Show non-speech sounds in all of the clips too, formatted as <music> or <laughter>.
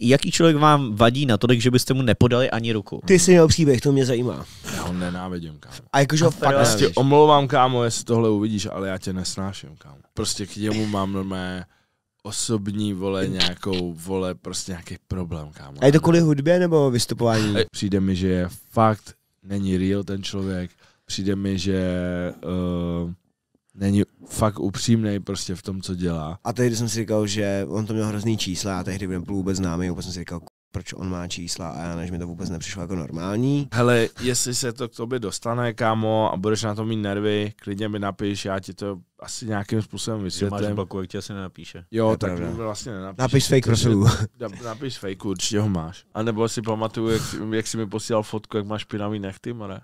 Jaký člověk vám vadí na to, že byste mu nepodali ani ruku? Ty jsi měl příběh, to mě zajímá. Já ho nenávidím, kámo. A jakože ho fakt prostě omlouvám, kámo, jestli tohle uvidíš, ale já tě nesnáším, kámo. Prostě k němu mám normálně osobní, vole, nějakou, vole, prostě nějaký problém, kámo. A je to kvůli hudbě nebo vystupování? Přijde mi, že fakt není real ten člověk. Přijde mi, že uh, není fakt upřímný prostě v tom, co dělá. A tehdy jsem si říkal, že on to měl hrozný čísla a tehdy nebyl vůbec známý, úplně jsem si říkal, proč on má čísla a já než mi to vůbec nepřišlo jako normální. Hele, jestli se to k tobě dostane, kámo, a budeš na to mít nervy, klidně mi napiš, já ti to asi nějakým způsobem vysvětlím. Že máš jak tě asi nenapíše. Jo, je tak mu vlastně nenapíš. Napiš fake prosilů. <laughs> Napiš fake, určitě ho máš. A nebo si pamatuju, jak, jak jsi mi posílal fotku, jak máš špinavý nechty, more.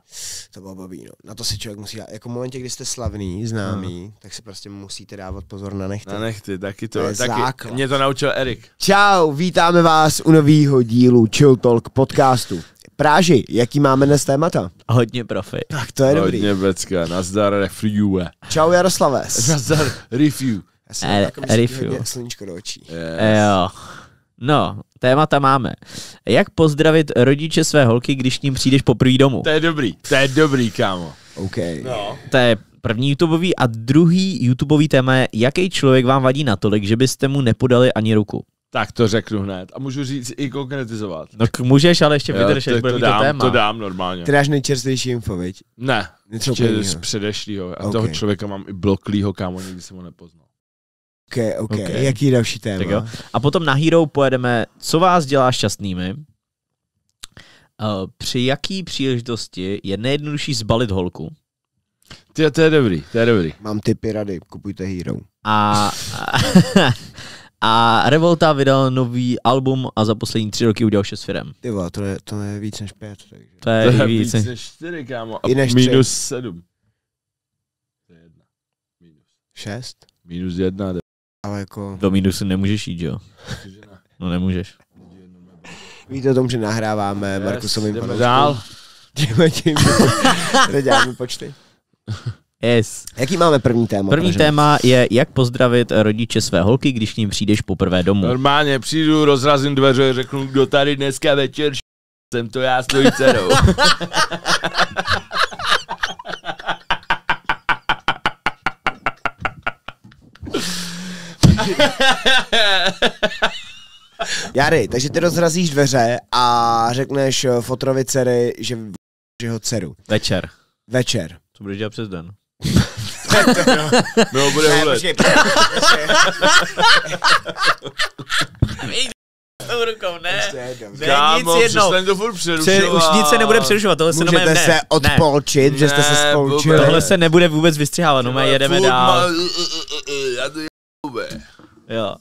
To bylo babí, no. Na to si člověk musí dát. Jako v momentě, kdy jste slavný, známý, hmm. tak si prostě musíte dávat pozor na nechty. Na nechty, taky to. to je taky, základ. mě to naučil Erik. Čau, vítáme vás u nového dílu Chill Talk podcastu. Práži, jaký máme dnes témata? Hodně profi. Tak to je Hodně dobrý. Hodně becka, nazdar review. Čau Jaroslave. Nazdar review. Já e, review. Sluníčko do očí. Yes. Jo. No, témata máme. Jak pozdravit rodiče své holky, když k ním přijdeš poprvé domů? To je dobrý, to je dobrý, kámo. OK. No. To je první YouTubeový a druhý YouTubeový téma je, jaký člověk vám vadí natolik, že byste mu nepodali ani ruku. Tak to řeknu hned. A můžu říct i konkretizovat. No k- můžeš, ale ještě vydrž, až bude to, dám, téma. to dám normálně. Ty nejčerstvější info, viď? Ne, Něco ještě z předešlýho. A okay. toho člověka mám i bloklýho, kámo, nikdy jsem ho nepoznal. Okay, ok, okay. Jaký další téma? Tak jo. A potom na Hero pojedeme, co vás dělá šťastnými, eh, při jaký příležitosti je nejjednodušší zbalit holku, ty, to je dobrý, to je dobrý. Mám typy rady, kupujte Hero. a, <laughs> <laughs> A Revolta vydal nový album a za poslední tři roky udělal šest firm. Ty vole, to je, to je víc než pět. Takže. To je, to je víc, víc než čtyři, kámo. A I než minus tři. sedm. To je jedna. Minus. Šest? Minus jedna. Jde. Ale jako... Do minusu nemůžeš jít, jo? no nemůžeš. Víte o tom, že nahráváme yes, Markusovým Jdeme dál. Jdeme tím, že <laughs> děláme počty. <laughs> Yes. Jaký máme první téma? První pražen? téma je, jak pozdravit rodiče své holky, když k ním přijdeš poprvé domů. Normálně přijdu, rozrazím dveře, řeknu, kdo tady dneska večer š... jsem to já s tvojí <laughs> dcerou. Jary, takže ty rozrazíš dveře a řekneš eh, fotrovi dcery, že jeho dceru. Večer. Večer. Co budeš dělat přes den? Milo <laughs> no, bude ne, hulet. rukou, ne. ne Kámo, nic jednou. to furt přerušovat. Už nic se nebude přerušovat, tohle Můžete se Můžete ne, se odpolčit, ne, že jste se spolčili. Tohle se nebude vůbec vystřihávat, no my jedeme dál. Uh, uh, uh, já to Jo.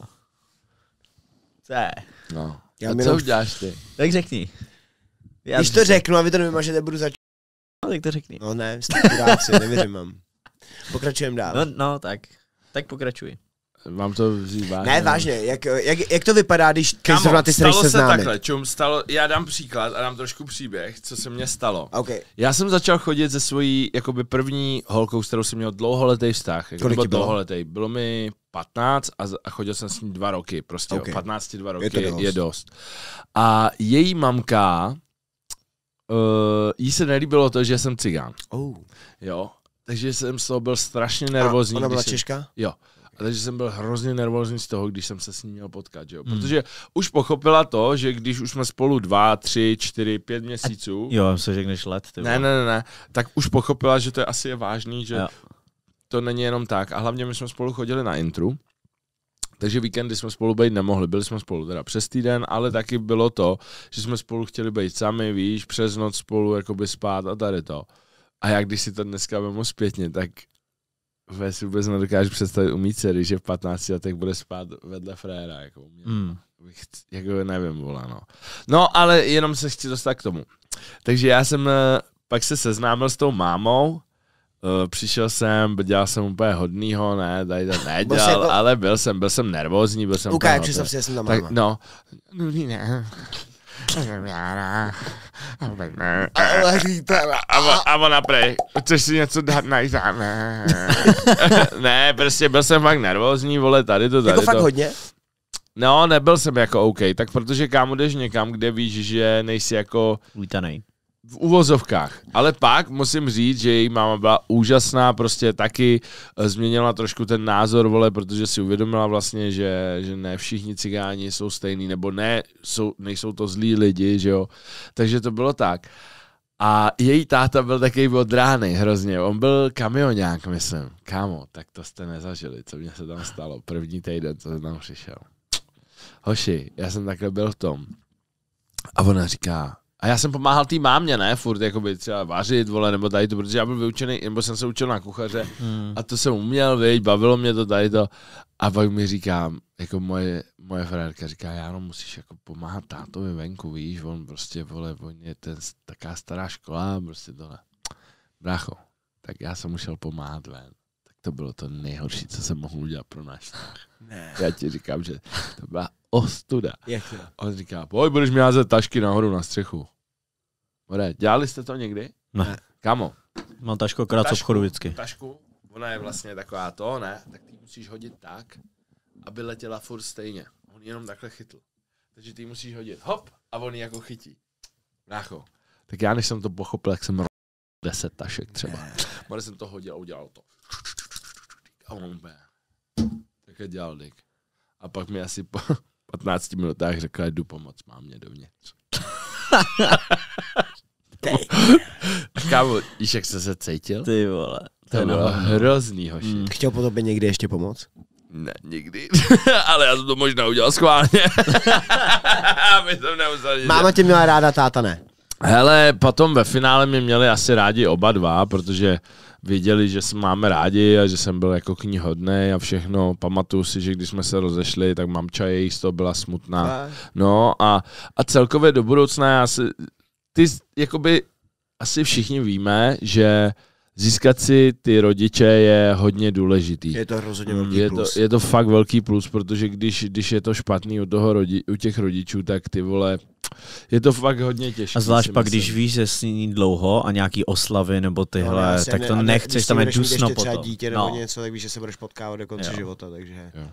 Co No. Já a co uděláš ty? Tak řekni. Já Když to řeknu a vy to nevím, že nebudu začít. No, tak to řekni. No ne, jste kuráci, nevěřím vám. Pokračujeme dál. No, no, tak. Tak pokračuj. Mám to vzít vážně. Ne, vážně. Jak, jak, jak to vypadá, když Kamo, zrovna ty stalo se známy? takhle, čum, stalo, já dám příklad a dám trošku příběh, co se mně stalo. Okay. Já jsem začal chodit se svojí jakoby první holkou, s kterou jsem měl dlouholetý vztah. Jako Kolik bylo, Dlouholetý. Bylo mi 15 a, a chodil jsem s ní dva roky. Prostě okay. 15 dva roky je, dost. je dost. A její mamka, uh, jí se nelíbilo to, že jsem cigán. Oh. Jo, takže jsem z toho byl strašně nervózní. A ona byla Češka? Jsem, jo. A takže jsem byl hrozně nervózní z toho, když jsem se s ní měl potkat, že jo? Hmm. Protože hmm. už pochopila to, že když už jsme spolu dva, tři, čtyři, pět měsíců... A, jo, se řekneš let, ty ne, ne, ne, ne, tak už pochopila, že to je asi je vážný, že jo. to není jenom tak. A hlavně my jsme spolu chodili na intru, takže víkendy jsme spolu být nemohli. Byli jsme spolu teda přes týden, ale taky bylo to, že jsme spolu chtěli být sami, víš, přes noc spolu jakoby spát a tady to. A já když si to dneska vemu zpětně, tak já si vůbec nedokážu představit u dcery, že v 15 letech bude spát vedle fréra. Jako, mě, mm. bych, jako nevím, volá, no. no. ale jenom se chci dostat k tomu. Takže já jsem eh, pak se seznámil s tou mámou, eh, přišel jsem, dělal jsem úplně hodnýho, ne, tady to <laughs> nedělal, jako- ale byl jsem, byl jsem nervózní, byl jsem... Ukáž, jak jsem si, jsem tam máma. Tak, no, no, ne a letítala. A, a ona prej, chceš si něco dát na ne. <laughs> ne, prostě byl jsem fakt nervózní, vole, tady to, jako tady jako to. fakt hodně? No, nebyl jsem jako OK, tak protože kam jdeš někam, kde víš, že nejsi jako... Vítanej v uvozovkách. Ale pak musím říct, že její máma byla úžasná, prostě taky eh, změnila trošku ten názor, vole, protože si uvědomila vlastně, že, že ne všichni cigáni jsou stejní, nebo ne, jsou, nejsou to zlí lidi, že jo. Takže to bylo tak. A její táta byl takový odránej hrozně. On byl kamionák, myslím. Kámo, tak to jste nezažili, co mě se tam stalo. První týden, co jsem tam přišel. Hoši, já jsem takhle byl v tom. A ona říká, a já jsem pomáhal té mámě, ne, furt, jakoby třeba vařit, vole, nebo tady to, protože já byl vyučený, nebo jsem se učil na kuchaře hmm. a to jsem uměl, viď, bavilo mě to tady to. A pak mi říkám, jako moje, moje frérka říká, já no musíš jako pomáhat tátovi venku, víš, on prostě, vole, on je ten, taká stará škola, prostě tohle. Brácho, tak já jsem musel pomáhat ven to bylo to nejhorší, co jsem mohl udělat pro náš Ne. Já ti říkám, že to byla ostuda. Jak to? On říká, pojď, budeš mi házet tašky nahoru na střechu. More, dělali jste to někdy? Ne. Kamo? Mám tašku krát tašku, obchodu vždycky. Tašku, ona je vlastně taková to, ne? Tak ty musíš hodit tak, aby letěla furt stejně. On jenom takhle chytl. Takže ty musíš hodit hop a on ji jako chytí. Nácho. Tak já než jsem to pochopil, jak jsem 10 tašek třeba. More jsem to hodil a udělal to a on úplně, takhle dělal Dick. A pak mi asi po 15 <laughs> minutách řekla, jdu pomoc, mám mě dovnitř. <laughs> Kámo, víš, jak jsem se cítil? Ty vole. To, to bylo hrozný, hoši. Mm. Chtěl po tobě někdy ještě pomoct? Ne, nikdy. <laughs> Ale já jsem to možná udělal schválně. Aby jsem nemusel Máma tě měla ráda, táta ne. Hele, potom ve finále mě měli asi rádi oba dva, protože viděli, že se máme rádi a že jsem byl jako k ní hodný a všechno. Pamatuju si, že když jsme se rozešli, tak mamča jejich z toho byla smutná. No a, a celkově do budoucna já si, ty jakoby asi všichni víme, že získat si ty rodiče je hodně důležitý. Je to rozhodně velký je plus. To, je to fakt velký plus, protože když, když je to špatný u, toho rodi, u těch rodičů, tak ty vole, je to fakt hodně těžké. A zvlášť pak, myslím. když víš, že sní dlouho a nějaký oslavy nebo no, tyhle, no, tak to ne, nechceš, tam je dusno potom. Třeba dítě no. nebo no. něco, tak víš, že se budeš potkávat do konce jo. života, takže... Jo.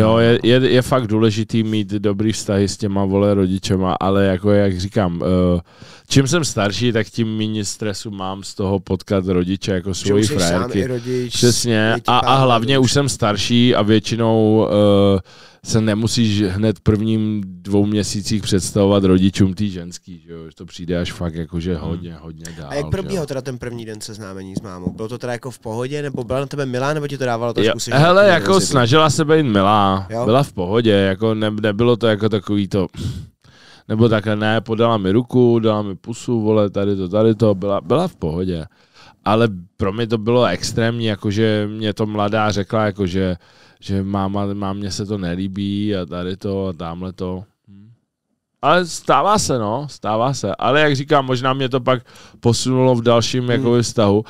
Jo, je, je, je fakt důležitý mít dobrý vztahy s těma vole rodičema, ale jako jak říkám, eh, čím jsem starší, tak tím méně stresu mám z toho potkat rodiče jako svoji frajerky. Rodič, Přesně. A, a hlavně rodič. už jsem starší a většinou uh, se nemusíš hned prvním dvou měsících představovat rodičům tý ženský, že jo? To přijde až fakt jakože hmm. hodně, hodně dál. A jak probíhal teda ten první den seznámení s mámou? Bylo to teda jako v pohodě, nebo byla na tebe milá, nebo ti to dávalo trošku si? Hele, jako nevzit. snažila se být milá, jo? byla v pohodě, jako ne, nebylo to jako takový to nebo takhle ne, podala mi ruku, dala mi pusu, vole, tady to, tady to, byla, byla v pohodě. Ale pro mě to bylo extrémní, jakože mě to mladá řekla, jakože že máma, mámě se to nelíbí a tady to a tamhle to. Ale stává se, no, stává se. Ale jak říkám, možná mě to pak posunulo v dalším hmm. jakoby, vztahu,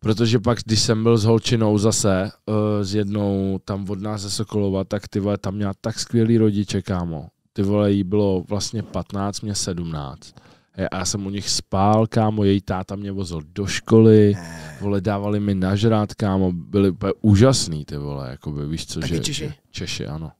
protože pak, když jsem byl s holčinou zase, uh, s jednou tam od nás ze Sokolova, tak ty vole, tam měla tak skvělý rodiče, kámo. Ty vole, jí bylo vlastně 15, mě 17. Eh, já jsem u nich spál, kámo, její táta mě vozil do školy, vole, dávali mi nažrát, kámo, byli úplně úžasný, ty vole, jakoby, víš co, Taky že... Češi? Češi, ano.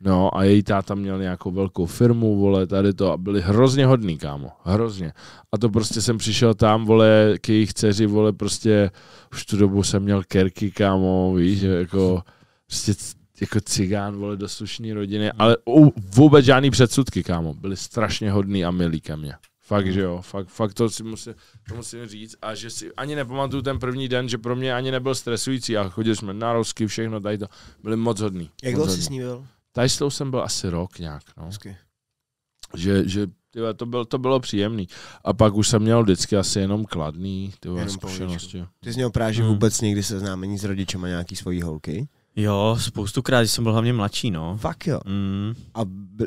No a její táta měl nějakou velkou firmu, vole, tady to a byli hrozně hodný, kámo, hrozně. A to prostě jsem přišel tam, vole, k jejich dceři, vole, prostě už tu dobu jsem měl kerky, kámo, víš, jako prostě jako cigán, vole, do slušné rodiny, ale u, vůbec žádný předsudky, kámo. Byli strašně hodný a milí ke mně. Fakt, že jo, fakt, fakt to, si musím, to musím říct. A že si ani nepamatuju ten první den, že pro mě ani nebyl stresující. A chodili jsme na rozky, všechno tady to. Byli moc hodný. Jak dlouho jsi s ní byl? Tady s tou jsem byl asi rok nějak. No. Že, že tyhle, to, byl, to bylo příjemný. A pak už jsem měl vždycky asi jenom kladný tyhle jenom zkušenosti. Ty jsi měl práži hmm. vůbec někdy seznámení s a nějaký svojí holky? Jo, spoustukrát, když jsem byl hlavně mladší, no. Fakt jo. Mm. A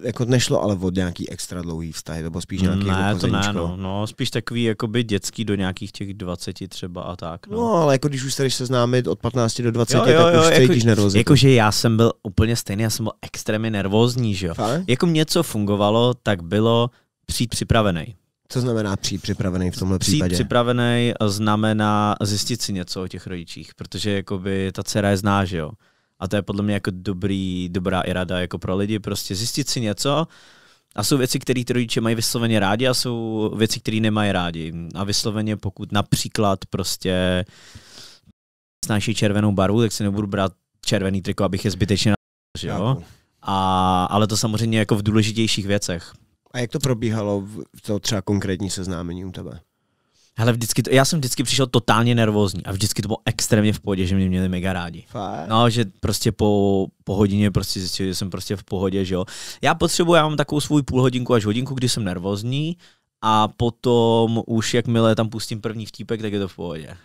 jako nešlo ale od nějaký extra dlouhý vztahy, nebo spíš mm, nějaký ne, jako to ne, no, no, spíš takový jakoby dětský do nějakých těch 20 třeba a tak. No, no ale jako když už se seznámit od 15 do 20, jo, jo, tak jo, už jako, cítíš Jakože já jsem byl úplně stejný, já jsem byl extrémně nervózní, že jo. Fale? Jako mě co fungovalo, tak bylo přijít připravený. Co znamená přijít připravený v tomhle přijít připravený znamená zjistit si něco o těch rodičích, protože jakoby ta dcera je zná, že jo. A to je podle mě jako dobrý, dobrá i rada jako pro lidi, prostě zjistit si něco, a jsou věci, které ty rodiče mají vysloveně rádi a jsou věci, které nemají rádi. A vysloveně pokud například prostě snáší červenou barvu, tak si nebudu brát červený triko, abych je zbytečně jo? A, ale to samozřejmě jako v důležitějších věcech. A jak to probíhalo, v to třeba konkrétní seznámení u tebe? Hele, vždycky to, já jsem vždycky přišel totálně nervózní a vždycky to bylo extrémně v pohodě, že mě měli mega rádi. Fajt. No, že prostě po, po hodině prostě zjistil, že jsem prostě v pohodě, že jo. Já potřebuji, já mám takovou svůj půl hodinku až hodinku, kdy jsem nervózní a potom už jakmile tam pustím první vtípek, tak je to v pohodě.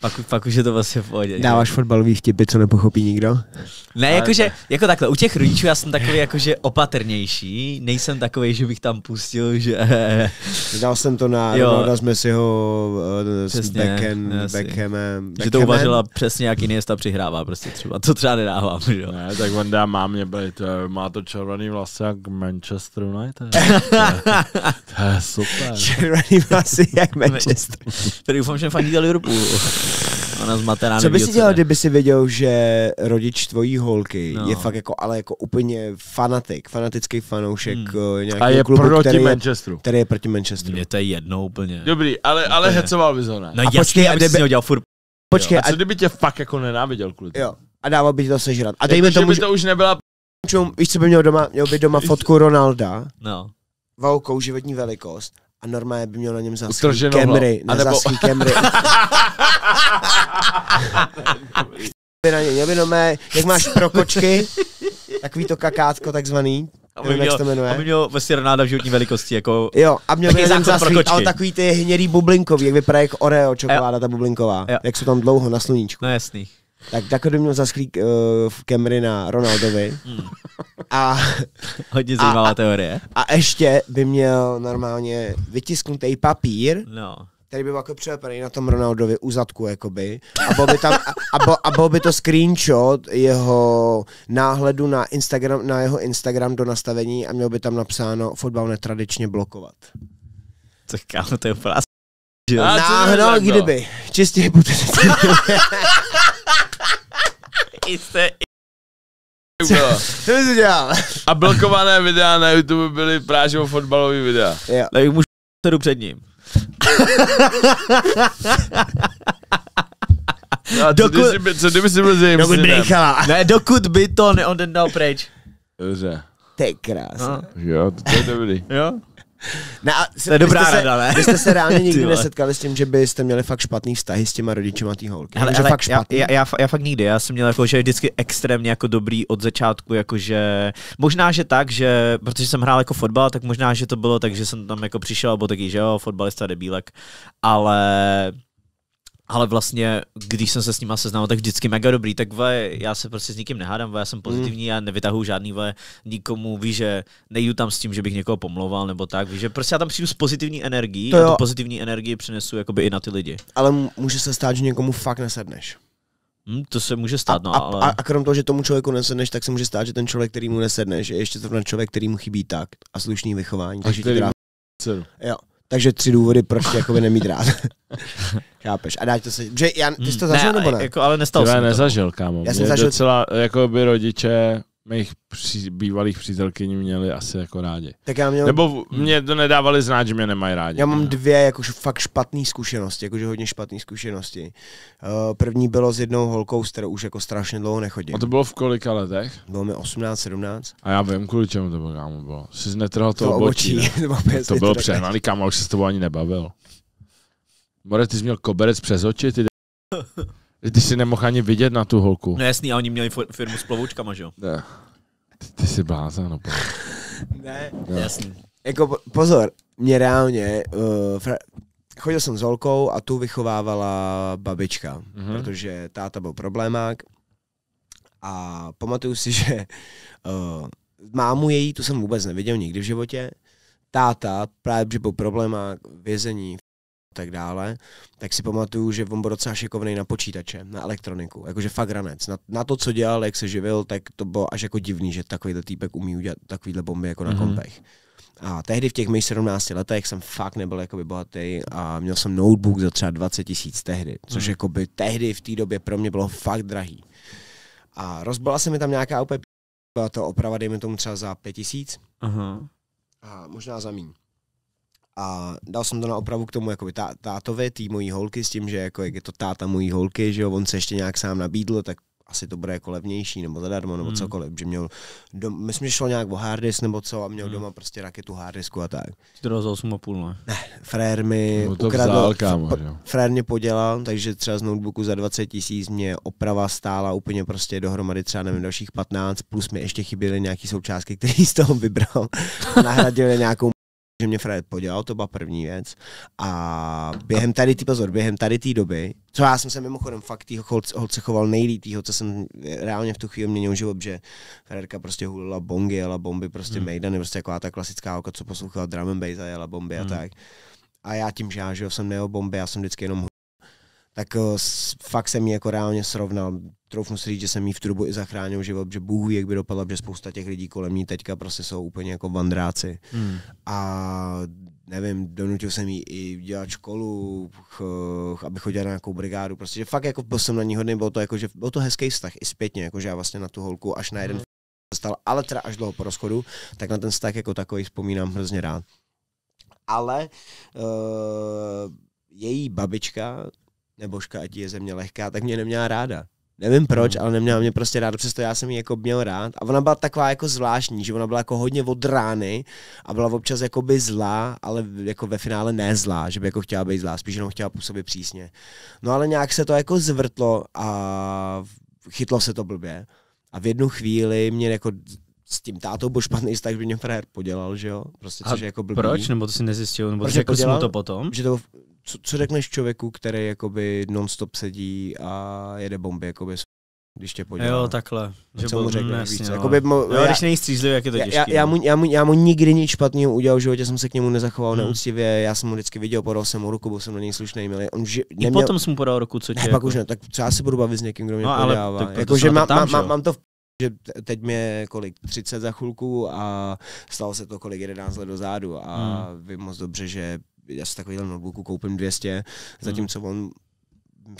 Pak, pak už je to vlastně v pohodě. Dáváš fotbalový vtipy, co nepochopí nikdo? Ne, jakože, jako takhle, u těch rodičů já jsem takový jakože opatrnější, nejsem takový, že bych tam pustil, že... Dal jsem to na jo. No, jsme si ho uh, s eh, Beckham, Beckhamem, Že to uvařila přesně, jak Iniesta přihrává prostě třeba, to třeba nedávám, že jo. Ne, tak on dá mě být, má to červený vlasy jak Manchester United. <laughs> to, je, to je super. Červený vlasy jak Manchester. <laughs> Tady doufám, že fandí Liverpoolu. Ona zmatená Co by si dělal, kdyby si věděl, že rodič tvojí holky no. je fakt jako, ale jako úplně fanatik, fanatický fanoušek hmm. Eh, nějakého A je klubu, proti který Manchesteru. Je, který je proti Manchesteru. Mě to je jedno úplně. Dobrý, ale, ale hecoval bys ho, ne? No a jasný, počkej, aby kdyby... si ho furt. Počkej, a co kdyby tě fakt jako nenáviděl kluci. Jo, a dával by ti to sežrat. A jako, dejme tomu, že... to už nebyla... Víš, co by měl doma? Měl by doma fotku Ronalda. No. Vaukou životní velikost a normálně by měl na něm zaschlý kemry, nebo... kemry. by na ně, měl by nomé, jak máš pro kočky, takový to kakátko takzvaný, aby nevím, měl, jak se to jmenuje. Aby měl vlastně Ronáda v životní velikosti, jako... Jo, a měl by jeden zaslít, ale takový ty hnědý bublinkový, jak vypadá jak Oreo čokoláda, ta bublinková. Jo. Jak jsou tam dlouho na sluníčku. No jasný. Tak takhle měl zasklík uh, eh, v Camry na Ronaldovi. Hmm. A, Hodně zajímavá a, teorie. A ještě by měl normálně vytisknutý papír, no. který by byl jako přelepený na tom Ronaldovi u zadku, jakoby. A byl by, tam, a, a, by to screenshot jeho náhledu na, Instagram, na jeho Instagram do nastavení a měl by tam napsáno fotbal netradičně blokovat. Tak kámo, to je úplná že jo? No. kdyby. Čistě hypoteticky. <laughs> <laughs> jste bylo. Co jsi dělal? A blokované videa na YouTube byly prážovo fotbalový videa. Jo. Tak muž sedu před ním. No <laughs> a dokud, co, kdyby, co kdyby si byl s jejím dokud synem? Ne, dokud by to neodendal pryč. Dobře. To je krásné. No. Jo, to je dobrý. jo. Ne, to je dobrá jste rada, ne? Vy jste se reálně nikdy <laughs> nesetkali s tím, že byste měli fakt špatný vztahy s těma rodičima té holky. Ale ale fakt špatný. Já, já, já, já, fakt nikdy, já jsem měl jako, že vždycky extrémně jako dobrý od začátku, jakože možná, že tak, že protože jsem hrál jako fotbal, tak možná, že to bylo tak, že jsem tam jako přišel, nebo taky, že jo, fotbalista debílek, ale ale vlastně, když jsem se s nima seznámil, tak vždycky mega dobrý, tak ve, já se prostě s nikým nehádám, ve, já jsem mhm. pozitivní, mm. já nevytahuji žádný ve, nikomu, ví, že nejdu tam s tím, že bych někoho pomlouval nebo tak, ví, že prostě já tam přijdu s pozitivní energií to jo. a tu pozitivní energii přinesu jakoby i na ty lidi. Ale může se stát, že někomu fakt nesedneš. Hmm, to se může stát, a, no, ale... A, a krom toho, že tomu člověku nesedneš, tak se může stát, že ten člověk, který mu nesedneš, je ještě zrovna člověk, který mu chybí tak a slušný vychování. A takže který... Jo takže tři důvody, proč tě jakoby nemít rád. <laughs> Chápeš? A dáš to se, že já, ty jsi to hmm. zažil ne, nebo ne? Jako, ale nestalo se. Já nezažil, kámo. Já jsem zažil. Docela, by rodiče mých při, bývalých přítelkyní měli asi jako rádi. Tak já měl... Nebo mě to nedávali znát, že mě nemají rádi. Já mám dvě jakože fakt špatné zkušenosti, jakože hodně špatné zkušenosti. Uh, první bylo s jednou holkou, s kterou už jako strašně dlouho nechodím. A to bylo v kolika letech? Bylo mi 18, 17. A já vím, kvůli čemu to bylo, kámo, bylo. Jsi netrhl to, to obočí. obočí <laughs> to, to bylo přehnaný, kámo, už se s tobou ani nebavil. More, ty jsi měl koberec přes oči, ty <laughs> Ty si nemohl ani vidět na tu holku. No jasný, a oni měli firmu s plovoučkama, že jo? Ne. Ty, ty jsi bláza, no. <laughs> ne, no. jasný. Jako pozor, mě reálně, uh, fra- chodil jsem s holkou a tu vychovávala babička, mm-hmm. protože táta byl problémák a pamatuju si, <laughs> že uh, mámu její, tu jsem vůbec neviděl nikdy v životě, táta, právě že byl problémák, vězení, tak dále, tak si pamatuju, že on byl docela šikovný na počítače, na elektroniku, jakože fakt ranec. Na, na to, co dělal, jak se živil, tak to bylo až jako divný, že takovýhle týpek umí udělat takovýhle bomby jako na mm-hmm. kompech. A tehdy v těch mých 17 letech jsem fakt nebyl jakoby bohatý a měl jsem notebook za třeba 20 tisíc tehdy, což mm. jakoby tehdy v té době pro mě bylo fakt drahý. A rozbila se mi tam nějaká úplně byla to oprava, dejme tomu třeba za 5 tisíc. Aha. A možná za míň a dal jsem to na opravu k tomu jakoby tá, tátovi, tý mojí holky, s tím, že jako jak je to táta mojí holky, že jo, on se ještě nějak sám nabídl, tak asi to bude jako levnější, nebo zadarmo, nebo hmm. cokoliv, že měl, dom, myslím, že šlo nějak o harddisk nebo co a měl hmm. doma prostě raketu hardisku a tak. Ty to za 8,5, ne? Ne, frér mi no to ukradl, vzal, kámo, f- frér mě podělal, takže třeba z notebooku za 20 tisíc mě oprava stála úplně prostě dohromady třeba nevím, dalších 15, plus mi ještě chyběly nějaký součástky, které z toho vybral, nahradil nějakou že mě Fred podělal, to byla první věc. A během tady ty pozor, během tady té doby, co já jsem se mimochodem fakt týho holce, holce choval nejlíp, týho, co jsem reálně v tu chvíli měnil život, že Fredka prostě hulila bongy, jela bomby, prostě hmm. Maidany, prostě taková ta klasická oka, co poslouchala drum and bass a jela bomby hmm. a tak. A já tím, že já žil, jsem nejel bomby, já jsem vždycky jenom tak eh, fakt jsem mi jako reálně srovnal troufnu si říct, že jsem jí v trubu i zachránil život, že Bůh ví, jak by dopadla, že spousta těch lidí kolem ní teďka prostě jsou úplně jako vandráci. Hmm. A nevím, donutil jsem jí i dělat školu, ch, ch, aby chodila na nějakou brigádu, prostě, že fakt jako byl jsem na ní hodný, bylo to, jako, že byl to hezký vztah i zpětně, jako, že já vlastně na tu holku až na jeden hmm. stal, ale teda až dlouho po rozchodu, tak na ten vztah jako takový vzpomínám hrozně rád. Ale uh, její babička, nebožka, ať je země lehká, tak mě neměla ráda. Nevím hmm. proč, ale neměla mě prostě rád, přesto já jsem ji jako měl rád. A ona byla taková jako zvláštní, že ona byla jako hodně od rány a byla občas jako by zlá, ale jako ve finále ne zlá, že by jako chtěla být zlá, spíš jenom chtěla působit přísně. No ale nějak se to jako zvrtlo a chytlo se to blbě. A v jednu chvíli mě jako s tím tátou byl špatný tak že by mě frajer podělal, že jo? Prostě, což a je jako blbý. proč? Nebo to si nezjistil? Nebo Protože jako podělal, to potom? Že to, co, co řekneš člověku, který jakoby nonstop sedí a jede bomby, jakoby když tě podívá. Jo, takhle. že co mu řekne, jasně, víc, no. Jakoby, mo, jo, já, když není střízlivý, jak je to těžký. Já, já, no. mu, já, mu, já mu nikdy nic špatného udělal v životě, jsem se k němu nezachoval hmm. neúctivě, já jsem mu vždycky viděl, podal jsem mu ruku, byl jsem na něj slušný, Měl. On ži, neměl... I potom jsem mu podal ruku, co tě... Ne, jako... pak už ne, tak třeba se budu bavit s někým, kdo mě no, podává. Ale, jako, že má, tam, má, mám to v že teď mě kolik 30 za chvilku a stalo se to kolik 11 let dozadu a hmm. vím moc dobře, že já si takovýhle notebooku koupím 200, zatímco hmm. on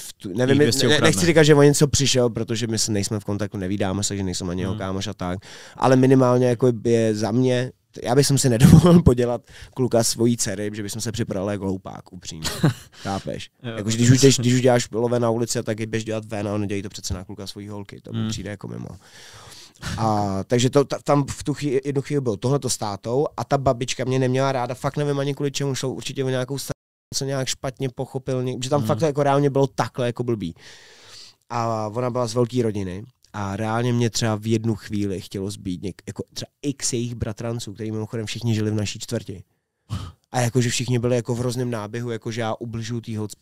v tu, nevím, ne, nechci říkat, že o něco přišel, protože my se nejsme v kontaktu, nevídáme se, že nejsem ani jeho hmm. kámoš a tak, ale minimálně jako je za mě já bych si nedovolil <laughs> podělat kluka svojí dcery, že bych se připravil jako hloupák, upřímně. <laughs> Chápeš? jako, když, už když už děláš love na ulici, tak je běž dělat ven a on dělají to přece na kluka svojí holky. To mi hmm. přijde jako mimo. A, takže to, ta, tam v tu chvíli, jednu chvíli bylo tohle státou a ta babička mě neměla ráda, fakt nevím ani kvůli čemu šlo, určitě o nějakou stranu, co nějak špatně pochopil, že tam mm. fakt to jako reálně bylo takhle jako blbý. A ona byla z velké rodiny a reálně mě třeba v jednu chvíli chtělo zbít něk, jako třeba x jejich bratranců, který mimochodem všichni žili v naší čtvrti. A jakože všichni byli jako v hrozném náběhu, jakože já ubližu tý hoc,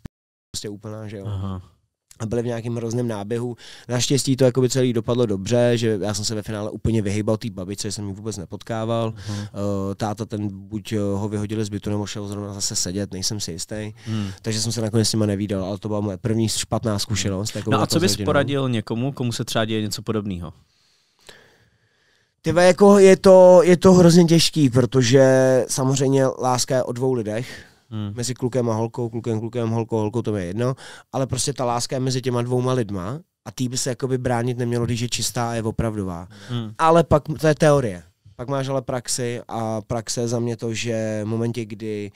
prostě úplná, že jo. Aha a byli v nějakém hrozném náběhu. Naštěstí to jako by celý dopadlo dobře, že já jsem se ve finále úplně vyhýbal té babice, jsem ji vůbec nepotkával. Hmm. táta ten buď eh, ho vyhodili z bytu, nebo šel zrovna zase sedět, nejsem si jistý. Hmm. Takže jsem se nakonec s nima nevídal, ale to byla moje první špatná hmm. zkušenost. Hmm. No a jako co bys poradil někomu, komu se třeba děje něco podobného? Tyve, jako je to, je to hrozně těžký, protože samozřejmě láska je o dvou lidech hmm. mezi klukem a holkou, klukem, klukem, holkou, holkou, to je jedno, ale prostě ta láska je mezi těma dvouma lidma a tý by se jakoby bránit nemělo, když je čistá a je opravdová. Hmm. Ale pak, to je teorie, pak máš ale praxi a praxe je za mě to, že v momentě, kdy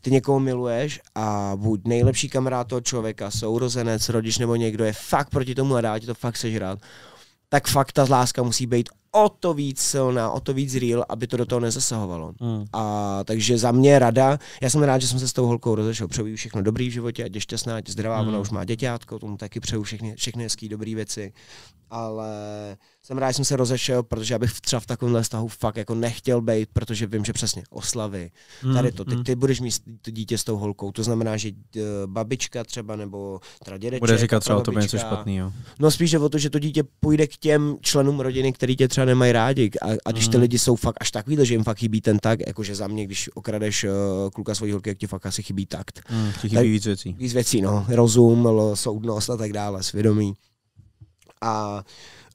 ty někoho miluješ a buď nejlepší kamarád toho člověka, sourozenec, rodič nebo někdo je fakt proti tomu a dá ti to fakt sežrat, tak fakt ta láska musí být o to víc silná, o to víc real, aby to do toho nezasahovalo. Mm. A takže za mě rada, já jsem rád, že jsem se s tou holkou rozešel, přeju všechno dobrý v životě, ať je šťastná, ať je zdravá, mm. ona hmm. už má děťátko, tomu taky přeju všechny, všechny hezký, dobrý věci, ale jsem rád, že jsem se rozešel, protože já bych třeba v takovémhle vztahu fakt jako nechtěl být, protože vím, že přesně oslavy, mm, tady to, ty, hmm. ty budeš mít to dítě s tou holkou, to znamená, že uh, babička třeba nebo teda dědeček. Bude říkat třeba o tobě něco špatného. No spíš o to, že to dítě půjde k těm členům rodiny, který tě třeba nemají rádi. A, a když mm. ty hmm. lidi jsou fakt až takový, že jim fakt chybí ten tak, jakože za mě, když okradeš uh, kluka svojí holky, jak ti fakt asi chybí takt. Mm, chybí tak, víc věcí. Víc věcí, no. Rozum, soudnost a tak dále, svědomí. A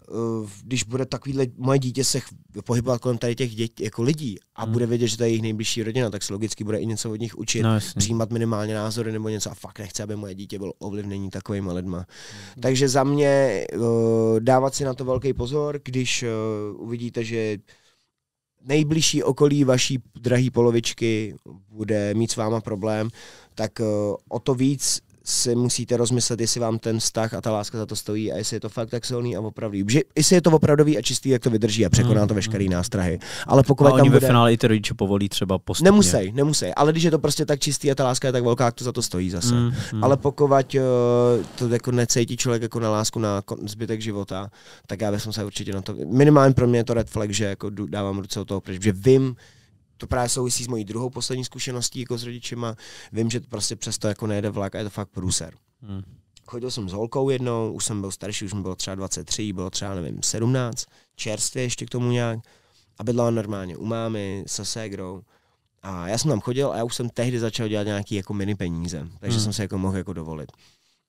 Eh, když bude takovýhle moje dítě se pohybovat kolem tady těch dětí, jako lidí a hmm. bude vědět, že to je jejich nejbližší rodina, tak se logicky bude i něco od nich učit, no, přijímat minimálně názory nebo něco a fakt nechce, aby moje dítě bylo ovlivnění takovými lidma. Mm. Takže za mě eh, dávat si na to velký pozor, když eh, uvidíte, že nejbližší okolí vaší drahé polovičky bude mít s váma problém, tak o to víc si musíte rozmyslet, jestli vám ten vztah a ta láska za to stojí a jestli je to fakt tak silný a opravdový. Že, jestli je to opravdový a čistý, jak to vydrží a překoná to mhm, veškerý mhm. nástrahy. Ale pokud a tam bude... ve finále i ty rodiče povolí třeba postupně. Nemusej, nemusej. Ale když je to prostě tak čistý a ta láska je tak velká, jak to za to stojí zase. Mm, mm. Ale pokud eh, to jako necítí člověk jako na lásku na zbytek života, tak já bych se určitě na to... Minimálně pro mě je to red flag, že jako dávám ruce od toho protože vím, to právě souvisí s mojí druhou poslední zkušeností jako s rodičima. Vím, že to prostě přesto jako nejede vlak a je to fakt průser. Hmm. Chodil jsem s holkou jednou, už jsem byl starší, už mi bylo třeba 23, bylo třeba, nevím, 17, čerstvě ještě k tomu nějak. A bydlela normálně u mámy, se ségrou. A já jsem tam chodil a já už jsem tehdy začal dělat nějaký jako mini peníze, takže hmm. jsem se jako mohl jako dovolit.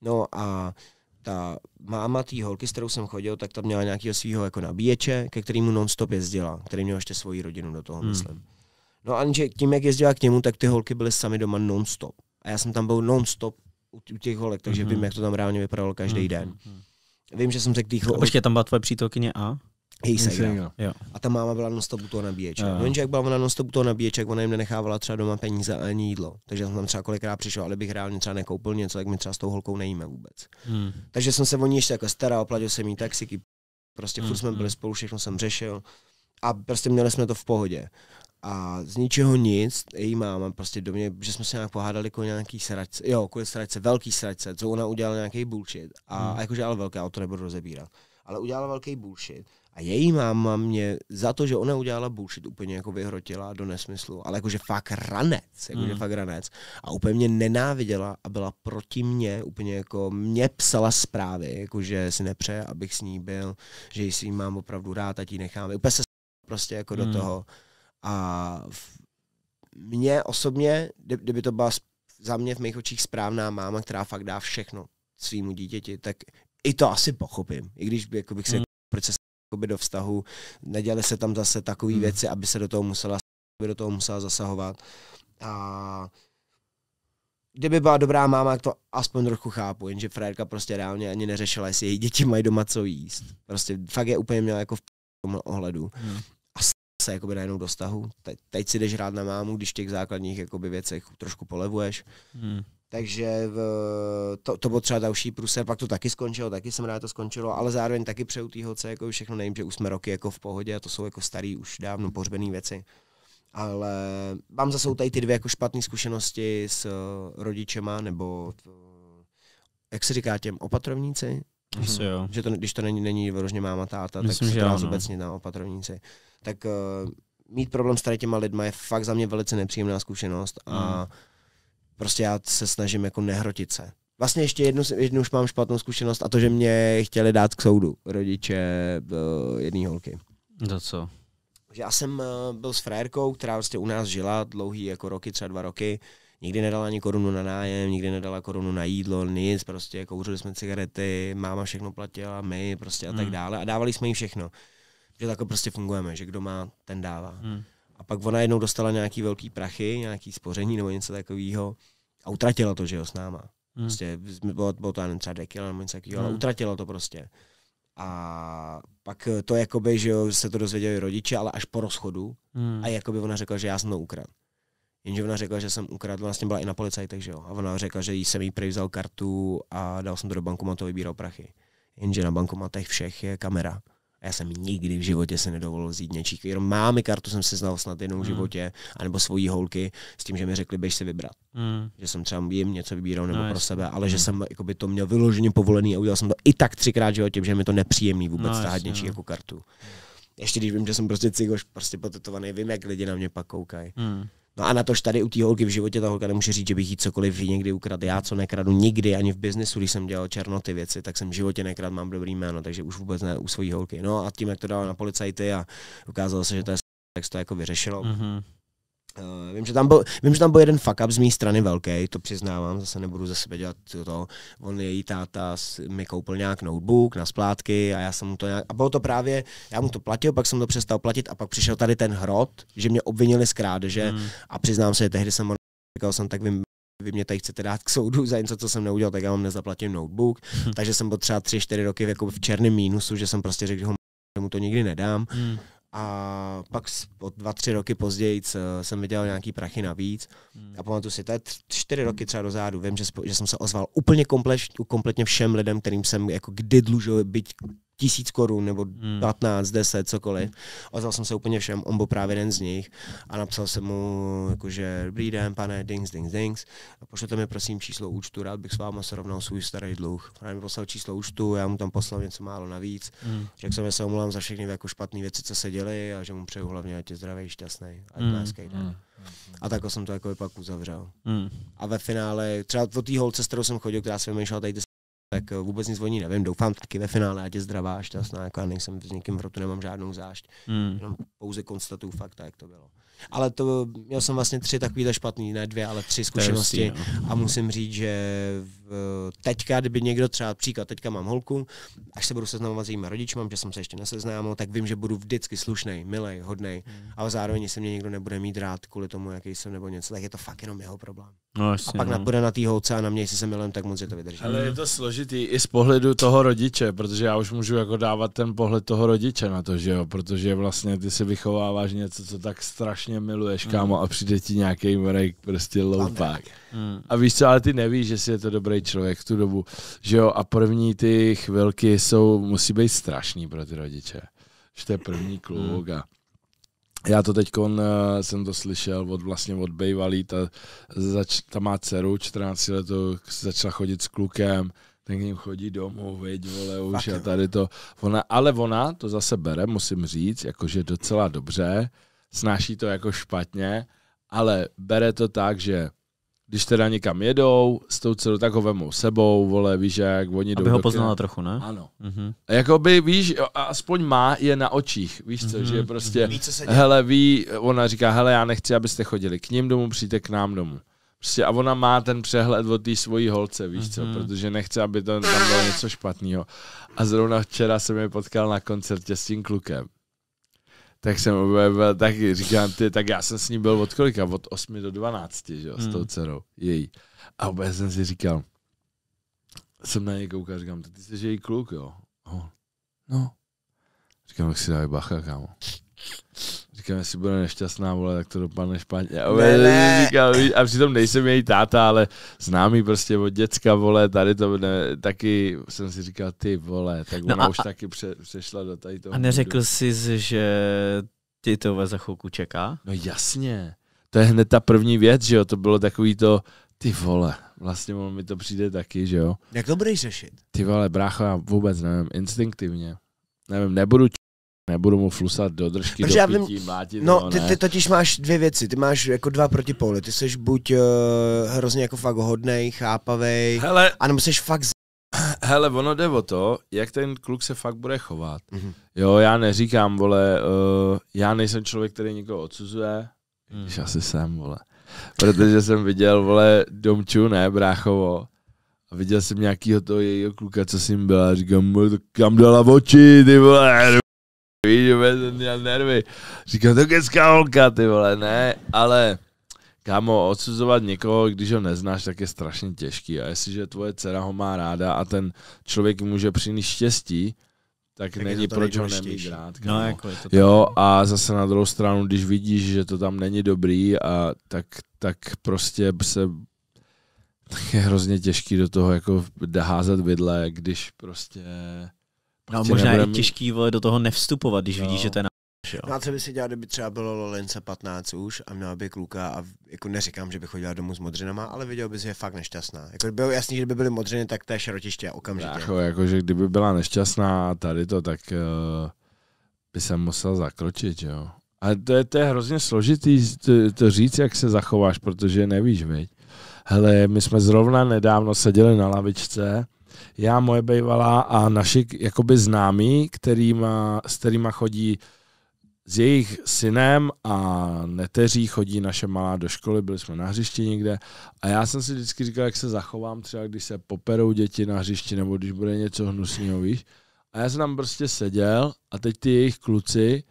No a ta máma té holky, s kterou jsem chodil, tak tam měla nějakého svého jako nabíječe, ke kterému non-stop jezdila, který měl ještě svoji rodinu do toho, hmm. myslím. No a že tím, jak jezdila k němu, tak ty holky byly sami doma non-stop. A já jsem tam byl non-stop u, těch holek, takže mm-hmm. vím, jak to tam reálně vypadalo každý mm-hmm. den. Mhm, mhm. Vím, že jsem se k těch holek... Počkej, tam byla tvoje přítelkyně A? Její sejda. A ta máma byla non-stop u toho nabíječe. No, jenže jak byla ona non-stop u toho nabíječe, ona jim nenechávala třeba doma peníze ani jídlo. Takže jsem tam třeba kolikrát přišel, ale bych reálně třeba nekoupil něco, tak my třeba s tou holkou nejíme vůbec. Hmm. Takže jsem se o ní ještě jako staral, oplatil jsem jí taxiky, prostě mm hmm. jsme byli hmm, hmm. spolu, všechno jsem řešil a prostě měli jsme to v pohodě a z ničeho nic, její máma prostě do mě, že jsme se nějak pohádali jako nějaký sračce, jo, jako sračce, velký sračce, co ona udělala nějaký bullshit. A, hmm. a jakože ale velké, ale to nebudu rozebírat. Ale udělala velký bullshit. A její máma mě za to, že ona udělala bullshit, úplně jako vyhrotila do nesmyslu, ale jakože fakt ranec, jakože hmm. fakt ranec. A úplně mě nenáviděla a byla proti mě, úplně jako mě psala zprávy, jakože si nepře, abych s ní byl, že svým mám opravdu rád a ti nechám. Úplně se prostě jako hmm. do toho. A v, mě osobně, kdyby to byla za mě v mých očích správná máma, která fakt dá všechno svýmu dítěti, tak i to asi pochopím. I když by, jako bych se mm. proč se do vztahu, neděli se tam zase takové mm. věci, aby se do toho musela aby do toho musela zasahovat. A kdyby byla dobrá máma, to aspoň trochu chápu, jenže frajerka prostě reálně ani neřešila, jestli její děti mají doma co jíst. Prostě fakt je úplně měla jako v tom ohledu. Mm se jakoby najednou do stahu. Te, teď si jdeš rád na mámu, když těch základních jakoby věcech trošku polevuješ. Hmm. Takže v, to, to bylo třeba další průser, pak to taky skončilo, taky jsem rád to skončilo, ale zároveň taky přeju té holce jako všechno nevím, že už jsme roky jako v pohodě a to jsou jako starý, už dávno pohřbený věci. Ale mám zase tady ty dvě jako špatné zkušenosti s rodičema nebo, jak se říká těm, opatrovníci, asi mhm. jo. Že to, když to není, není vyloženě máma, táta, Myslím, tak se to obecně na opatrovníci. Tak uh, mít problém s tady těma lidma je fakt za mě velice nepříjemná zkušenost a mm. prostě já se snažím jako nehrotit se. Vlastně ještě jednu, jednu už mám špatnou zkušenost a to, že mě chtěli dát k soudu rodiče uh, jedné holky. Za co? já jsem uh, byl s frajerkou, která vlastně u nás žila dlouhý jako roky, třeba dva roky. Uh, nikdy nedala ani korunu na nájem, nikdy nedala korunu na jídlo, nic, prostě kouřili jsme cigarety, máma všechno platila, my prostě a tak hmm. dále a dávali jsme jí všechno. Že tak prostě fungujeme, že kdo má, ten dává. Hmm. A pak ona jednou dostala nějaký velký prachy, nějaký spoření nebo něco takového a utratila to, že jo, s náma. Hmm. Prostě bylo, bylo to třeba dekil nebo něco takového, hmm. ale utratila to prostě. A pak to jakoby, že jo, se to dozvěděli rodiče, ale až po rozchodu. Hmm. A jakoby ona řekla, že já jsem to ukradl. Jenže ona řekla, že jsem ukradl, vlastně byla i na policaj, takže jo. A ona řekla, že jí jsem jí prej vzal kartu a dal jsem to do bankomatu a vybíral prachy. Jenže na bankomatech všech je kamera. A já jsem nikdy v životě se nedovolil vzít něčí. Jenom mámy kartu jsem si znal snad jednou v hmm. životě, anebo svojí holky, s tím, že mi řekli, běž si vybrat. Mm. Že jsem třeba jim něco vybíral nebo no, pro sebe, ale mm. že hmm. jsem jakoby, to měl vyloženě povolený a udělal jsem to i tak třikrát v životě, že mi to nepříjemný vůbec no, stáhat něčí no. jako kartu. Hmm ještě když vím, že jsem prostě cigoš, prostě potetovaný, vím, jak lidi na mě pak koukají. Mm. No a na tož tady u té holky v životě ta holka nemůže říct, že bych jí cokoliv někdy ukradl. Já co nekradu nikdy, ani v biznesu, když jsem dělal černoty věci, tak jsem v životě nekrad, mám dobrý jméno, takže už vůbec ne u svojí holky. No a tím, jak to dalo na policajty a ukázalo se, že to je tak se to jako vyřešilo. Mm-hmm. Uh, vím, že tam byl, vím, že tam byl jeden fuck up z mé strany velký, to přiznávám, zase nebudu ze sebe dělat to. On její táta mi koupil nějak notebook na splátky a já jsem mu to nějak, a bylo to právě, já mu to platil, pak jsem to přestal platit a pak přišel tady ten hrot, že mě obvinili z krádeže mm. a přiznám se, že tehdy jsem říkal jsem, tak vím, vy mě tady chcete dát k soudu za něco, co jsem neudělal, tak já vám nezaplatím notebook. Hmm. Takže jsem byl třeba 3-4 roky jako v černém mínusu, že jsem prostě řekl, že mu to nikdy nedám. Hmm. A pak o dva, tři roky později jsem vydělal nějaký prachy navíc. Hmm. A pamatuju si, to je čtyři roky třeba dozadu. Vím, že, že jsem se ozval úplně komplet, kompletně všem lidem, kterým jsem jako kdy dlužil, byť tisíc korun nebo hmm. 15, 10, cokoliv. Ozval hmm. jsem se úplně všem, on byl právě jeden z nich a napsal jsem mu, jakože dobrý den, pane, dings, dings, dings. A pošlete mi prosím číslo účtu, rád bych s váma srovnal svůj starý dluh. On mi poslal číslo účtu, já mu tam poslal něco málo navíc. Hmm. Řekl jsem, že se omlouvám za všechny jako špatné věci, co se děly a že mu přeju hlavně, ať je zdravý, šťastný a hmm. den. Hmm. A tak jsem to jako pak uzavřel. Hmm. A ve finále, třeba po té holce, s kterou jsem chodil, která se vymýšlela tady tak eh, vůbec nic o ní nevím. Doufám taky ve finále, ať je zdravá a šťastná, jako já nejsem s někým v rotu, nemám žádnou zášť, mm. jenom pouze konstatuju fakt, jak to bylo. Ale to měl jsem vlastně tři takovýhle špatný, ne dvě, ale tři zkušenosti no. a musím říct, že v, eh, teďka, kdyby někdo třeba, příklad, teďka mám holku, až se budu seznamovat s jejíma mám, že jsem se ještě neseznámil, tak vím, že budu vždycky slušnej, milej, hodnej, mm. ale zároveň, se mě někdo nebude mít rád kvůli tomu, jaký jsem nebo něco, tak je to fakt jenom jeho problém. No, jasně, a pak no. bude na té holce a na mě, jestli se milujem, tak moc je to vydrží. Ale je to složitý i z pohledu toho rodiče, protože já už můžu jako dávat ten pohled toho rodiče na to, že jo, protože vlastně ty si vychováváš něco, co tak strašně miluješ, mm. kámo, a přijde ti nějaký mrejk, prostě loupák. Mm. A víš co, ale ty nevíš, že je to dobrý člověk v tu dobu, že jo, a první ty chvilky jsou, musí být strašný pro ty rodiče. Že to je první hmm. kluk a já to teď uh, jsem to slyšel od vlastně od Bejvalí, ta, zač, ta má dceru 14 to začala chodit s klukem, ten k ním chodí domů, viď, vole, už Fakt, a tady to. Ona, ale ona to zase bere, musím říct, jakože docela dobře, snáší to jako špatně, ale bere to tak, že když teda někam jedou, s tou dcerou, tak ho vemou sebou, vole, víš jak, oni jdou Aby ho poznala kina. trochu, ne? Ano. Mm-hmm. A jakoby, víš, aspoň má je na očích, víš co, mm-hmm. že prostě, mm-hmm. se hele, ví, ona říká, hele, já nechci, abyste chodili k ním domů, přijďte k nám domů. Prostě a ona má ten přehled o té svojí holce, víš mm-hmm. co, mhm. protože nechce, aby to tam bylo něco špatného. A zrovna včera jsem je potkal na koncertě s tím klukem tak jsem objevil taky, říkám, ty, tak já jsem s ní byl od kolika? Od 8 do 12, že jo, s tou hmm. dcerou, její. A vůbec jsem si říkal, jsem na něj koukal, říkám, ty jsi její kluk, jo? A on, no. Říkám, jak si dávaj bacha, kámo. Říkám, jestli bude nešťastná, vole, tak to dopadne špatně. A, ne, ne. Říkám, a přitom nejsem její táta, ale známý prostě od děcka, vole, tady to ne, taky jsem si říkal, ty vole, tak no ona a, už taky pře, přešla do tady toho. A neřekl hudu. jsi, že ty to za chvilku čeká? No jasně, to je hned ta první věc, že jo, to bylo takový to, ty vole, vlastně on mi to přijde taky, že jo. Jak to budeš řešit? Ty vole, brácho, já vůbec nevím, instinktivně. Nevím, nebudu Nebudu mu flusat do držky, Protože do pití, vím, mlátit, no, no ty, ty totiž máš dvě věci, ty máš jako dva protipóly, ty jsi buď uh, hrozně jako fakt hodnej, chápavej, Hele. anebo jsi fakt z... <clears throat> Hele, ono jde o to, jak ten kluk se fakt bude chovat. Mm-hmm. Jo, já neříkám, vole, uh, já nejsem člověk, který někoho odsuzuje, mm. když asi jsem, vole. Protože jsem viděl, vole, Domču, ne, bráchovo, a viděl jsem nějakýho toho jejího kluka, co s ním byla, a říkám, kam dala oči, ty vole, Víš, ten měl nervy. Říkal, to je skálka, ty vole, ne, ale kámo, odsuzovat někoho, když ho neznáš, tak je strašně těžký a jestliže tvoje dcera ho má ráda a ten člověk může přinést štěstí, tak, tak není proč ho nemít rád. No, kámo. No, jako je to jo, a zase na druhou stranu, když vidíš, že to tam není dobrý, a tak, tak prostě se tak je hrozně těžký do toho jako házet vidle, když prostě Prostě no, možná nebudem... je těžký vole, do toho nevstupovat, když no. vidíš, že to je na... Jo. No a co by si dělal, kdyby třeba bylo Lolince 15 už a měla by kluka a jako neříkám, že by chodila domů s modřinama, ale viděl by, že je fakt nešťastná. Jako bylo jasný, že by byly modřiny, tak to je šrotiště okamžitě. Jako, jako, že kdyby byla nešťastná tady to, tak uh, by se musel zakročit, jo. A to je, to je hrozně složitý to, to říct, jak se zachováš, protože nevíš, viď. Hele, my jsme zrovna nedávno seděli na lavičce já, moje bývalá a naši jakoby známí, kterýma, s kterýma chodí s jejich synem a neteří chodí naše malá do školy, byli jsme na hřišti někde a já jsem si vždycky říkal, jak se zachovám třeba, když se poperou děti na hřišti nebo když bude něco hnusného, víš. A já jsem tam prostě seděl a teď ty jejich kluci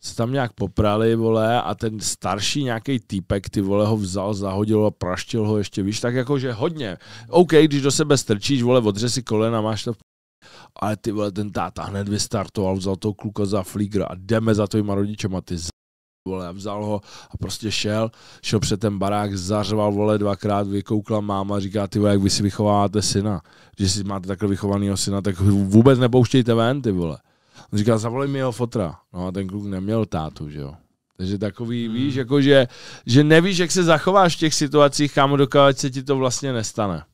se tam nějak poprali, vole, a ten starší nějaký týpek, ty vole, ho vzal, zahodil a praštil ho ještě, víš, tak jakože hodně. OK, když do sebe strčíš, vole, odře si kolena, máš to ale ty vole, ten táta hned vystartoval, vzal toho kluka za flígra a jdeme za tvýma rodičema, ty z... vole, a vzal ho a prostě šel, šel před ten barák, zařval, vole, dvakrát, vykoukla máma, říká, ty vole, jak vy si vychováváte syna, že si máte takhle vychovanýho syna, tak vůbec nepouštějte ven, ty vole. On říkal, zavolej mi jeho fotra. No a ten kluk neměl tátu, že jo. Takže takový, hmm. víš, jako že, že nevíš, jak se zachováš v těch situacích, kámo, dokud se ti to vlastně nestane.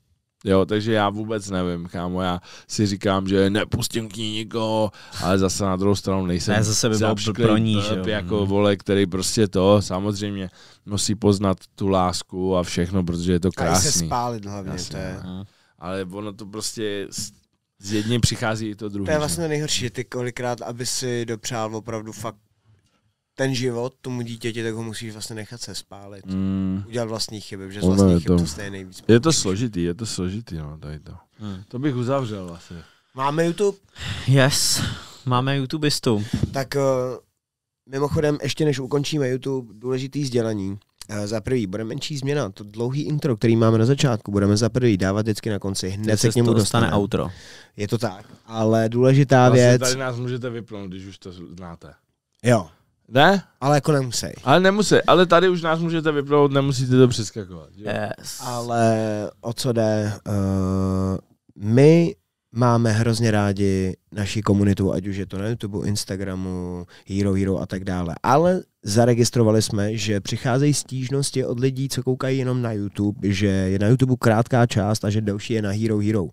Jo, takže já vůbec nevím, kámo, já si říkám, že nepustím k ní nikoho, ale zase na druhou stranu nejsem ne, zase by byl pro ní, že jo. jako hmm. vole, který prostě to samozřejmě musí poznat tu lásku a všechno, protože je to krásný. A se spálit hlavně, Jasně, to je. No. Ale ono to prostě s jedním přichází i to druhé. To je vlastně nejhorší, že ty kolikrát, aby si dopřál opravdu fakt ten život tomu dítěti, tak ho musíš vlastně nechat se spálit. Mm. Udělat vlastní chyby, že z vlastních chyb to, to stejně nejvíc. Je to složitý, je to složitý, no, tady to. Hmm. To bych uzavřel vlastně. Máme YouTube? Yes, máme YouTubeistu. Tak uh, mimochodem, ještě než ukončíme YouTube, důležitý sdělení. Eh, za prvý, bude menší změna. To dlouhý intro, který máme na začátku, budeme za prvý dávat vždycky na konci. Hned se k němu dostane outro. Je to tak, ale důležitá vlastně věc... tady nás můžete vypnout, když už to znáte. Jo. Ne? Ale jako nemusí. Ale nemusí, ale tady už nás můžete vypnout, nemusíte to přeskakovat. Jo? Yes. Ale o co jde? Uh, my máme hrozně rádi naší komunitu, ať už je to na YouTube, Instagramu, Hero Hero a tak dále. Ale zaregistrovali jsme, že přicházejí stížnosti od lidí, co koukají jenom na YouTube, že je na YouTube krátká část a že delší je na Hero Hero.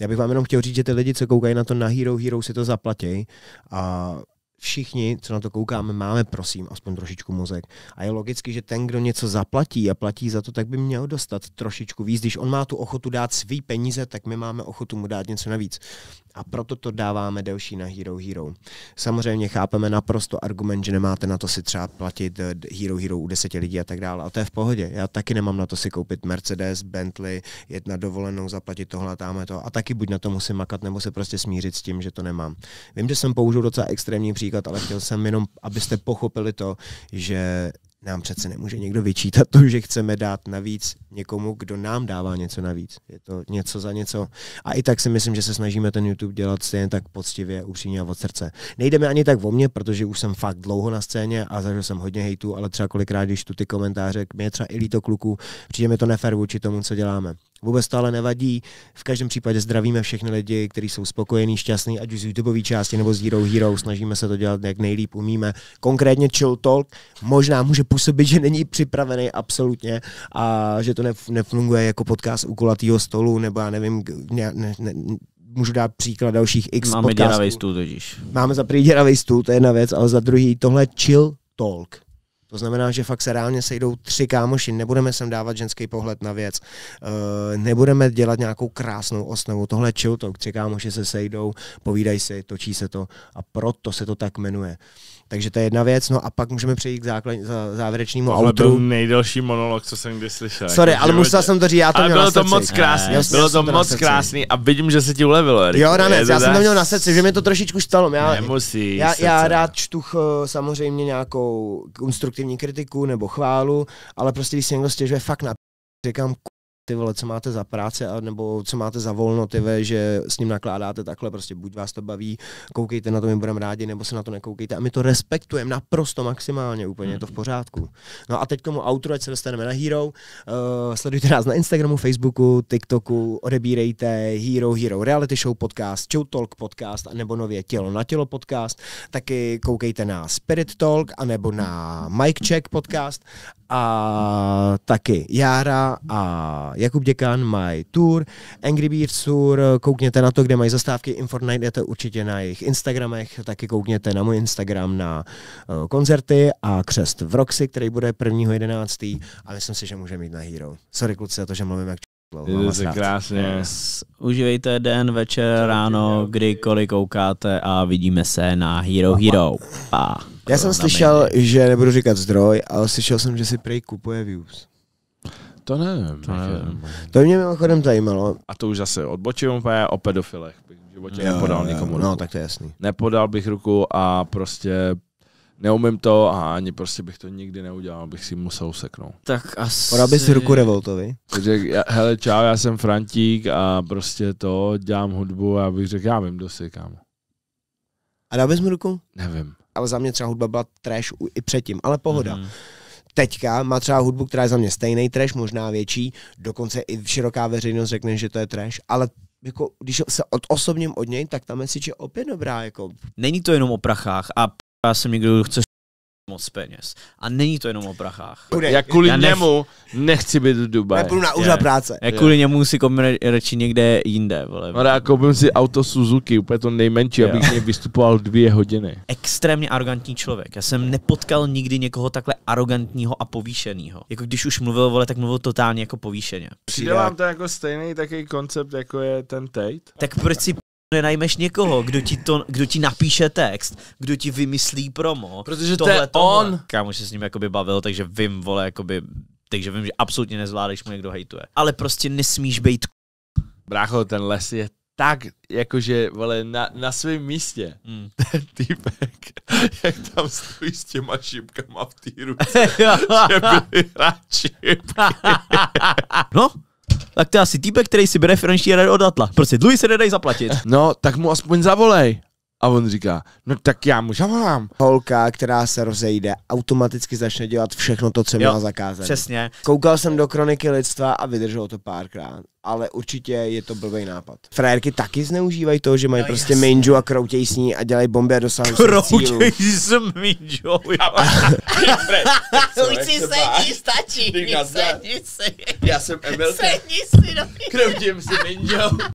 Já bych vám jenom chtěl říct, že ty lidi, co koukají na to na Hero Hero, si to zaplatí a všichni, co na to koukáme, máme, prosím, aspoň trošičku mozek. A je logicky, že ten, kdo něco zaplatí a platí za to, tak by měl dostat trošičku víc. Když on má tu ochotu dát svý peníze, tak my máme ochotu mu dát něco navíc a proto to dáváme delší na Hero Hero. Samozřejmě chápeme naprosto argument, že nemáte na to si třeba platit eh, Hero Hero u deseti lidí a tak dále. A to je v pohodě. Já taky nemám na to si koupit Mercedes, Bentley, jet na dovolenou, zaplatit tohle, tamhle to. A taky buď na to musím makat, nebo se prostě smířit s tím, že to nemám. Vím, že jsem použil docela extrémní příklad, ale chtěl jsem jenom, abyste pochopili to, že nám přece nemůže někdo vyčítat to, že chceme dát navíc někomu, kdo nám dává něco navíc. Je to něco za něco. A i tak si myslím, že se snažíme ten YouTube dělat stejně tak poctivě, upřímně a od srdce. Nejdeme ani tak o mě, protože už jsem fakt dlouho na scéně a zažil jsem hodně hejtu, ale třeba kolikrát, když tu ty komentáře, mě třeba i líto kluku, přijde mi to nefér vůči tomu, co děláme. Vůbec to ale nevadí. V každém případě zdravíme všechny lidi, kteří jsou spokojení, šťastní, ať už z YouTubeové části nebo z Hero Hero. Snažíme se to dělat, jak nejlíp umíme. Konkrétně Chill Talk možná může působit, že není připravený absolutně a že to nef- nefunguje jako podcast u kulatého stolu nebo já nevím, ne, ne, ne, můžu dát příklad dalších x Máme podcastů. děravý stůl totiž. Máme za prvý děravý stůl, to je jedna věc, ale za druhý tohle Chill Talk to znamená, že fakt se reálně sejdou tři kámoši, nebudeme sem dávat ženský pohled na věc, eh, nebudeme dělat nějakou krásnou osnovu, tohle chill talk, tři kámoši se sejdou, povídají si, točí se to a proto se to tak jmenuje. Takže to je jedna věc, no a pak můžeme přejít k základ, závěrečnému Tohle outru. byl nejdelší monolog, co jsem kdy slyšel. Sorry, jako ale musel jsem to říct, já to ale měl bylo to moc krásný, ne, bylo to, to moc krásný a vidím, že se ti ulevilo, Erik. Jo, Rane, já jsem to měl na srdci, že mi to trošičku stalo. Já, Nemusí. Já, já rád čtu eh, samozřejmě nějakou konstruktivní konstruktivní kritiku nebo chválu, ale prostě když si někdo stěžuje fakt na říkám, ty vole, co máte za práce, a, nebo co máte za volno, ty ve, že s ním nakládáte takhle, prostě buď vás to baví, koukejte na to, my budeme rádi, nebo se na to nekoukejte. A my to respektujeme naprosto maximálně, úplně je to v mhm. pořádku. No a teď k tomu outro, ať se dostaneme na Hero. Uh, sledujte nás na Instagramu, Facebooku, TikToku, odebírejte Hero Hero Reality Show podcast, Show Talk podcast, nebo nově Tělo na tělo podcast. Taky koukejte na Spirit Talk, anebo na Mike Check podcast a taky Jára a Jakub Děkan mají tour, Angry Beards tour, koukněte na to, kde mají zastávky, info najdete určitě na jejich Instagramech, taky koukněte na můj Instagram na uh, koncerty a křest v Roxy, který bude 1.11. a myslím si, že můžeme mít na Hero. Sorry kluci za to, že mluvím jak je krásně. Yes. Užívejte den, večer, ráno, kdykoliv koukáte a vidíme se na Hero Hero. Pa. Já jako jsem slyšel, méně. že nebudu říkat zdroj, ale slyšel jsem, že si prej kupuje views. To nevím. To, nevím. to mě mimochodem zajímalo. A to už zase odbočím úplně o pedofilech. Bych v životě jo, nepodal jo, nikomu No, ruku. No, tak to je jasný. Nepodal bych ruku a prostě neumím to a ani prostě bych to nikdy neudělal, bych si musel seknout. Tak asi... Podal bys ruku Revoltovi? Takže, hele, čau, já jsem Frantík a prostě to, dělám hudbu a bych řekl, já vím, dosti, kámo. A dal bys mu ruku? Nevím ale za mě třeba hudba byla trash i předtím, ale pohoda. mm teďka má třeba hudbu, která je za mě stejný trash, možná větší, dokonce i široká veřejnost řekne, že to je trash, ale jako, když se od osobním od něj, tak ta message je opět dobrá. Jako. Není to jenom o prachách a já jsem někdo, kdo chce moc peněz. A není to jenom o prachách. Bude. Já kvůli já nech... němu nechci být v Dubaji. Já půjdu na úřad práce. Já kvůli je. němu si koupím radši někde jinde. Vole. Ale já koupím si auto Suzuki, úplně to nejmenší, jo. abych něj vystupoval dvě hodiny. Extrémně arrogantní člověk. Já jsem nepotkal nikdy někoho takhle arrogantního a povýšeného. Jako když už mluvil, vole, tak mluvil totálně jako povýšeně. Přijde vám to jako stejný takový koncept, jako je ten Tate? Tak proč si nenajmeš někoho, kdo ti, to, kdo ti napíše text, kdo ti vymyslí promo. Protože tohle, to je tohle. on. Kámo se s ním jakoby bavil, takže vím, vole, jakoby, takže vím, že absolutně nezvládneš mu někdo hejtuje. Ale prostě nesmíš být Brácho, ten les je tak, jakože, vole, na, na svém místě. Mm. <laughs> Ten týpek, jak tam stojí s těma šipkama v té ruce, <laughs> že byly <laughs> no, tak to je asi týpek, který si bere finanční rady od Atla. Prostě dluhy se nedají zaplatit. No, tak mu aspoň zavolej. A on říká, no tak já mu zavolám. Holka, která se rozejde, automaticky začne dělat všechno to, co jo, měla zakázat. Přesně. Koukal jsem do kroniky lidstva a vydrželo to párkrát, ale určitě je to blbý nápad. Frajerky taky zneužívají to, že mají no, prostě minžu a kroutěj s ní a dělají bomby a dosahují Kroutěj s minžou, <laughs> Už si sedí, stačí, sedni si. Já jsem Emil. Sedni si do Kroutím si minžou.